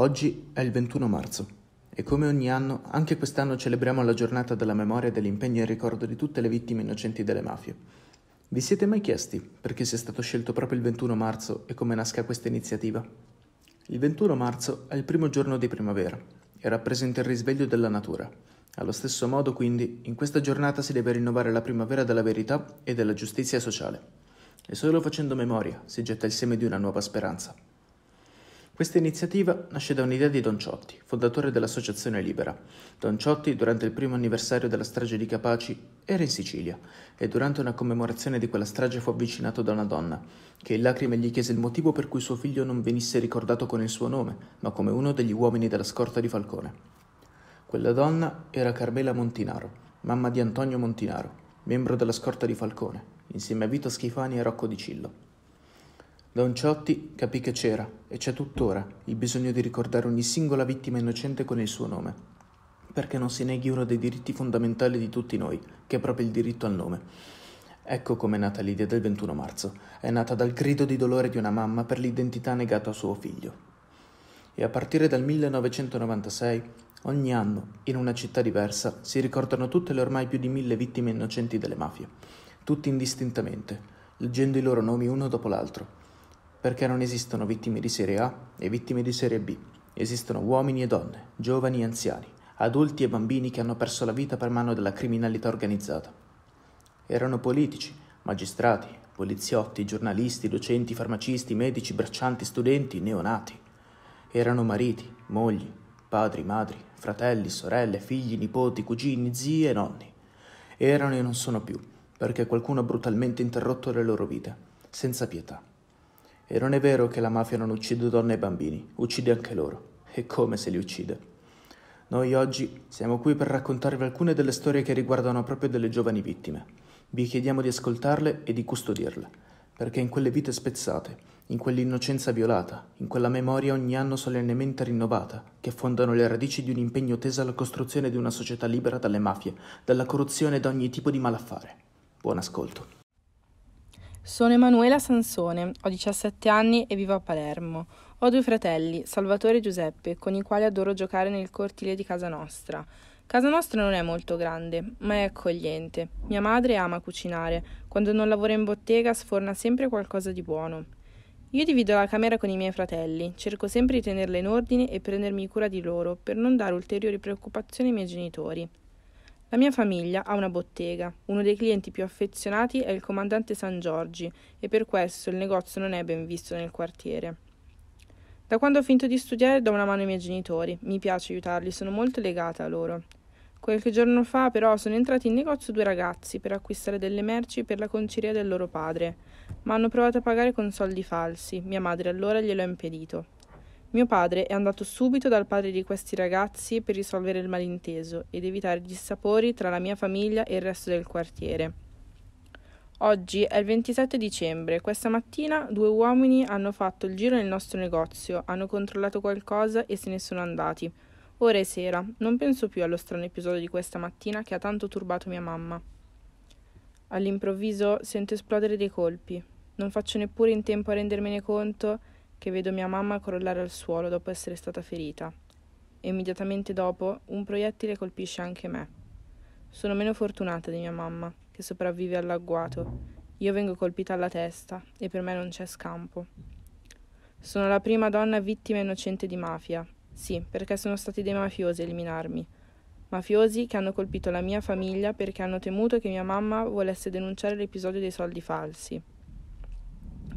Oggi è il 21 marzo e come ogni anno, anche quest'anno celebriamo la giornata della memoria, dell'impegno e il ricordo di tutte le vittime innocenti delle mafie. Vi siete mai chiesti perché sia stato scelto proprio il 21 marzo e come nasca questa iniziativa? Il 21 marzo è il primo giorno di primavera e rappresenta il risveglio della natura. Allo stesso modo, quindi, in questa giornata si deve rinnovare la primavera della verità e della giustizia sociale. E solo facendo memoria si getta il seme di una nuova speranza. Questa iniziativa nasce da un'idea di Don Ciotti, fondatore dell'Associazione Libera. Don Ciotti, durante il primo anniversario della strage di Capaci, era in Sicilia e durante una commemorazione di quella strage fu avvicinato da una donna, che in lacrime gli chiese il motivo per cui suo figlio non venisse ricordato con il suo nome, ma come uno degli uomini della scorta di Falcone. Quella donna era Carmela Montinaro, mamma di Antonio Montinaro, membro della scorta di Falcone, insieme a Vito Schifani e Rocco Di Cillo. Don Ciotti capì che c'era, e c'è tuttora, il bisogno di ricordare ogni singola vittima innocente con il suo nome, perché non si neghi uno dei diritti fondamentali di tutti noi, che è proprio il diritto al nome. Ecco com'è nata l'idea del 21 marzo. È nata dal grido di dolore di una mamma per l'identità negata a suo figlio. E a partire dal 1996, ogni anno, in una città diversa, si ricordano tutte le ormai più di mille vittime innocenti delle mafie, tutti indistintamente, leggendo i loro nomi uno dopo l'altro perché non esistono vittime di serie A e vittime di serie B. Esistono uomini e donne, giovani e anziani, adulti e bambini che hanno perso la vita per mano della criminalità organizzata. Erano politici, magistrati, poliziotti, giornalisti, docenti, farmacisti, medici, braccianti, studenti, neonati. Erano mariti, mogli, padri, madri, fratelli, sorelle, figli, nipoti, cugini, zii e nonni. Erano e non sono più, perché qualcuno ha brutalmente interrotto le loro vite, senza pietà. E non è vero che la mafia non uccide donne e bambini, uccide anche loro. E come se li uccide? Noi oggi siamo qui per raccontarvi alcune delle storie che riguardano proprio delle giovani vittime. Vi chiediamo di ascoltarle e di custodirle, perché in quelle vite spezzate, in quell'innocenza violata, in quella memoria ogni anno solennemente rinnovata, che fondano le radici di un impegno teso alla costruzione di una società libera dalle mafie, dalla corruzione e da ogni tipo di malaffare. Buon ascolto. Sono Emanuela Sansone, ho 17 anni e vivo a Palermo. Ho due fratelli, Salvatore e Giuseppe, con i quali adoro giocare nel cortile di casa nostra. Casa nostra non è molto grande, ma è accogliente. Mia madre ama cucinare. Quando non lavora in bottega sforna sempre qualcosa di buono. Io divido la camera con i miei fratelli, cerco sempre di tenerla in ordine e prendermi cura di loro per non dare ulteriori preoccupazioni ai miei genitori. La mia famiglia ha una bottega. Uno dei clienti più affezionati è il comandante San Giorgi e per questo il negozio non è ben visto nel quartiere. Da quando ho finito di studiare do una mano ai miei genitori. Mi piace aiutarli, sono molto legata a loro. Qualche giorno fa però sono entrati in negozio due ragazzi per acquistare delle merci per la concieria del loro padre, ma hanno provato a pagare con soldi falsi. Mia madre allora glielo ha impedito. Mio padre è andato subito dal padre di questi ragazzi per risolvere il malinteso ed evitare dissapori tra la mia famiglia e il resto del quartiere. Oggi è il 27 dicembre. Questa mattina due uomini hanno fatto il giro nel nostro negozio, hanno controllato qualcosa e se ne sono andati. Ora è sera, non penso più allo strano episodio di questa mattina che ha tanto turbato mia mamma. All'improvviso sento esplodere dei colpi. Non faccio neppure in tempo a rendermene conto che vedo mia mamma crollare al suolo dopo essere stata ferita. E immediatamente dopo un proiettile colpisce anche me. Sono meno fortunata di mia mamma, che sopravvive all'agguato. Io vengo colpita alla testa e per me non c'è scampo. Sono la prima donna vittima innocente di mafia. Sì, perché sono stati dei mafiosi a eliminarmi. Mafiosi che hanno colpito la mia famiglia perché hanno temuto che mia mamma volesse denunciare l'episodio dei soldi falsi.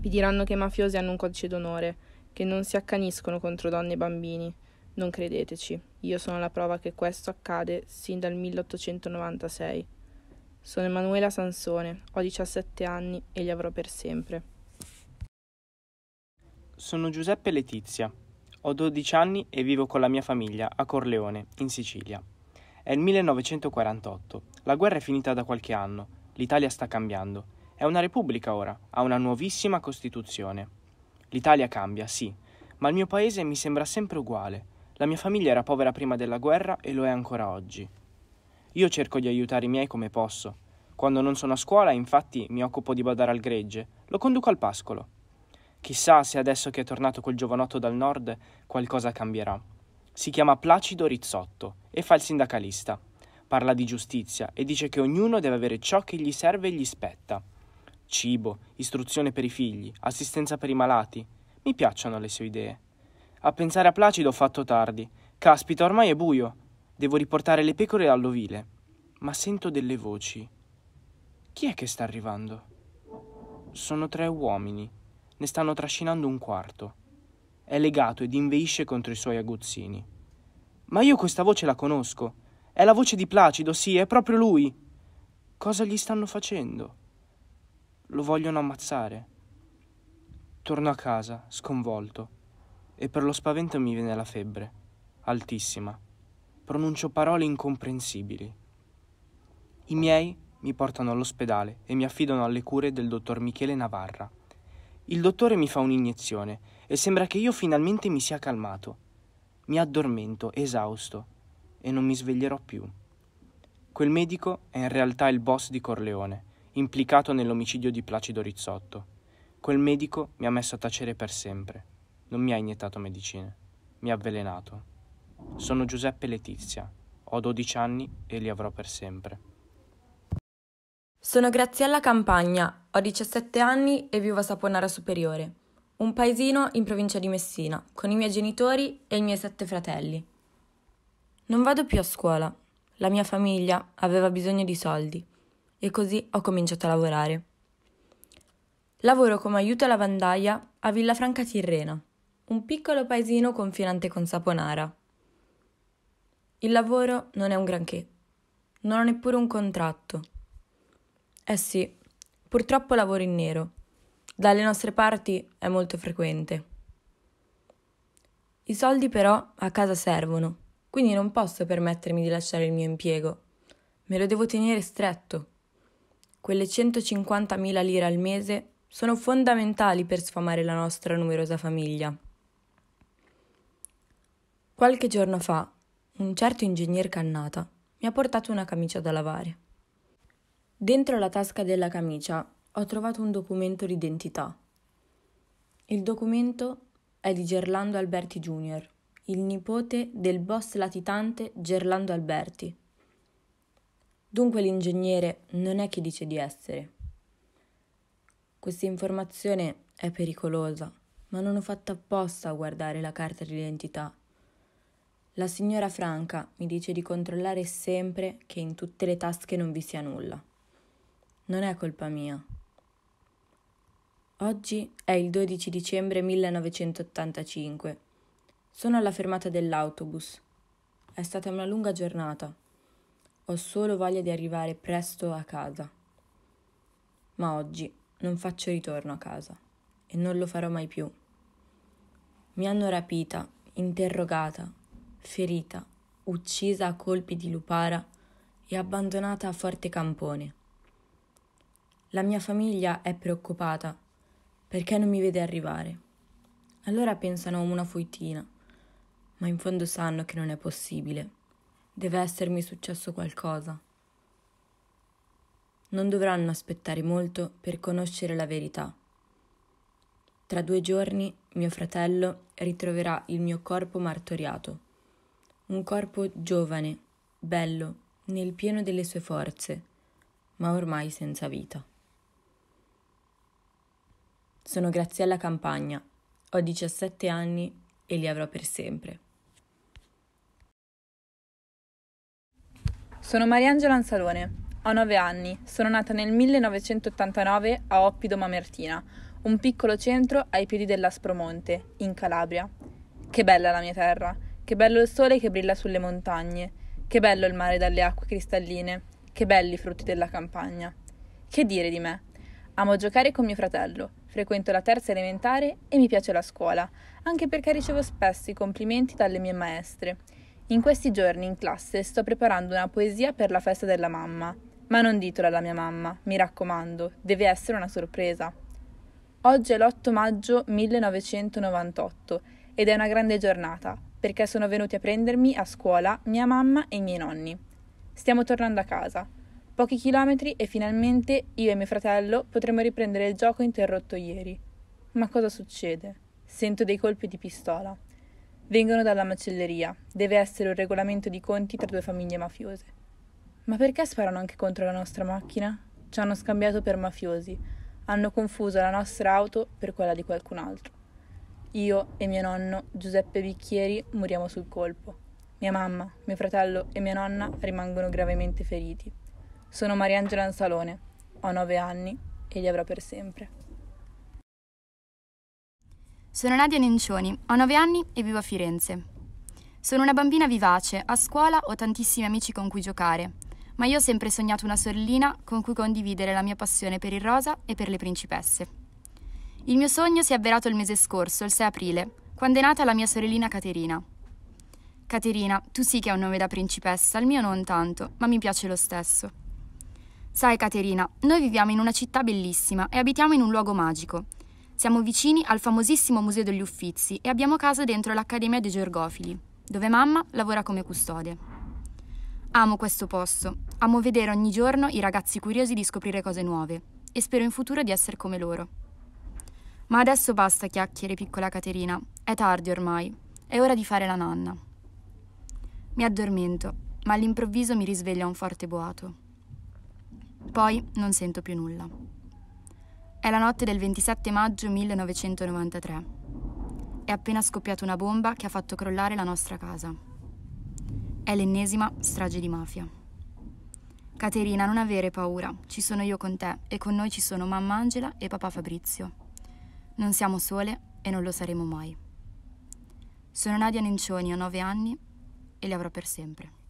Vi diranno che i mafiosi hanno un codice d'onore, che non si accaniscono contro donne e bambini. Non credeteci, io sono la prova che questo accade sin dal 1896. Sono Emanuela Sansone, ho 17 anni e li avrò per sempre. Sono Giuseppe Letizia, ho 12 anni e vivo con la mia famiglia a Corleone, in Sicilia. È il 1948, la guerra è finita da qualche anno, l'Italia sta cambiando è una repubblica ora, ha una nuovissima Costituzione. L'Italia cambia, sì, ma il mio paese mi sembra sempre uguale. La mia famiglia era povera prima della guerra e lo è ancora oggi. Io cerco di aiutare i miei come posso. Quando non sono a scuola, infatti, mi occupo di badare al gregge, lo conduco al pascolo. Chissà se adesso che è tornato quel giovanotto dal nord qualcosa cambierà. Si chiama Placido Rizzotto e fa il sindacalista. Parla di giustizia e dice che ognuno deve avere ciò che gli serve e gli spetta cibo, istruzione per i figli, assistenza per i malati. Mi piacciono le sue idee. A pensare a Placido ho fatto tardi. Caspita, ormai è buio. Devo riportare le pecore all'ovile. Ma sento delle voci. Chi è che sta arrivando? Sono tre uomini. Ne stanno trascinando un quarto. È legato ed inveisce contro i suoi aguzzini. Ma io questa voce la conosco. È la voce di Placido, sì, è proprio lui. Cosa gli stanno facendo? Lo vogliono ammazzare. Torno a casa, sconvolto, e per lo spavento mi viene la febbre, altissima. Pronuncio parole incomprensibili. I miei mi portano all'ospedale e mi affidano alle cure del dottor Michele Navarra. Il dottore mi fa un'iniezione e sembra che io finalmente mi sia calmato. Mi addormento, esausto, e non mi sveglierò più. Quel medico è in realtà il boss di Corleone implicato nell'omicidio di Placido Rizzotto. Quel medico mi ha messo a tacere per sempre. Non mi ha iniettato medicine, mi ha avvelenato. Sono Giuseppe Letizia, ho 12 anni e li avrò per sempre. Sono Graziella Campagna, ho 17 anni e vivo a Saponara Superiore, un paesino in provincia di Messina, con i miei genitori e i miei sette fratelli. Non vado più a scuola. La mia famiglia aveva bisogno di soldi e così ho cominciato a lavorare. Lavoro come aiuto lavandaia a Villafranca Tirrena, un piccolo paesino confinante con Saponara. Il lavoro non è un granché, non ho neppure un contratto. Eh sì, purtroppo lavoro in nero. Dalle nostre parti è molto frequente. I soldi però a casa servono, quindi non posso permettermi di lasciare il mio impiego. Me lo devo tenere stretto. Quelle 150.000 lire al mese sono fondamentali per sfamare la nostra numerosa famiglia. Qualche giorno fa, un certo ingegner Cannata mi ha portato una camicia da lavare. Dentro la tasca della camicia ho trovato un documento d'identità. Il documento è di Gerlando Alberti Jr., il nipote del boss latitante Gerlando Alberti, Dunque l'ingegnere non è chi dice di essere. Questa informazione è pericolosa, ma non ho fatto apposta a guardare la carta d'identità. La signora Franca mi dice di controllare sempre che in tutte le tasche non vi sia nulla. Non è colpa mia. Oggi è il 12 dicembre 1985. Sono alla fermata dell'autobus. È stata una lunga giornata ho solo voglia di arrivare presto a casa. Ma oggi non faccio ritorno a casa e non lo farò mai più. Mi hanno rapita, interrogata, ferita, uccisa a colpi di lupara e abbandonata a Forte Campone. La mia famiglia è preoccupata perché non mi vede arrivare. Allora pensano a una fuitina, ma in fondo sanno che non è possibile Deve essermi successo qualcosa. Non dovranno aspettare molto per conoscere la verità. Tra due giorni mio fratello ritroverà il mio corpo martoriato, un corpo giovane, bello, nel pieno delle sue forze, ma ormai senza vita. Sono Graziella Campagna, ho 17 anni e li avrò per sempre. Sono Mariangela Ansalone, ho 9 anni, sono nata nel 1989 a Oppido Mamertina, un piccolo centro ai piedi dell'Aspromonte, in Calabria. Che bella la mia terra, che bello il sole che brilla sulle montagne, che bello il mare dalle acque cristalline, che belli i frutti della campagna. Che dire di me? Amo giocare con mio fratello, frequento la terza elementare e mi piace la scuola, anche perché ricevo spesso i complimenti dalle mie maestre in questi giorni in classe sto preparando una poesia per la festa della mamma, ma non ditela alla mia mamma, mi raccomando, deve essere una sorpresa. Oggi è l'8 maggio 1998 ed è una grande giornata perché sono venuti a prendermi a scuola mia mamma e i miei nonni. Stiamo tornando a casa. Pochi chilometri e finalmente io e mio fratello potremo riprendere il gioco interrotto ieri. Ma cosa succede? Sento dei colpi di pistola vengono dalla macelleria. Deve essere un regolamento di conti tra due famiglie mafiose. Ma perché sparano anche contro la nostra macchina? Ci hanno scambiato per mafiosi. Hanno confuso la nostra auto per quella di qualcun altro. Io e mio nonno, Giuseppe Bicchieri, moriamo sul colpo. Mia mamma, mio fratello e mia nonna rimangono gravemente feriti. Sono Mariangela Ansalone, ho nove anni e li avrò per sempre. Sono Nadia Nencioni, ho 9 anni e vivo a Firenze. Sono una bambina vivace, a scuola ho tantissimi amici con cui giocare, ma io ho sempre sognato una sorellina con cui condividere la mia passione per il rosa e per le principesse. Il mio sogno si è avverato il mese scorso, il 6 aprile, quando è nata la mia sorellina Caterina. Caterina, tu sì che hai un nome da principessa, il mio non tanto, ma mi piace lo stesso. Sai Caterina, noi viviamo in una città bellissima e abitiamo in un luogo magico, siamo vicini al famosissimo Museo degli Uffizi e abbiamo casa dentro l'Accademia dei Giorgofili, dove mamma lavora come custode. Amo questo posto, amo vedere ogni giorno i ragazzi curiosi di scoprire cose nuove e spero in futuro di essere come loro. Ma adesso basta chiacchiere, piccola Caterina, è tardi ormai, è ora di fare la nanna. Mi addormento, ma all'improvviso mi risveglia un forte boato. Poi non sento più nulla. È la notte del 27 maggio 1993. È appena scoppiata una bomba che ha fatto crollare la nostra casa. È l'ennesima strage di mafia. Caterina, non avere paura, ci sono io con te e con noi ci sono mamma Angela e papà Fabrizio. Non siamo sole e non lo saremo mai. Sono Nadia Nencioni, ho nove anni e li avrò per sempre.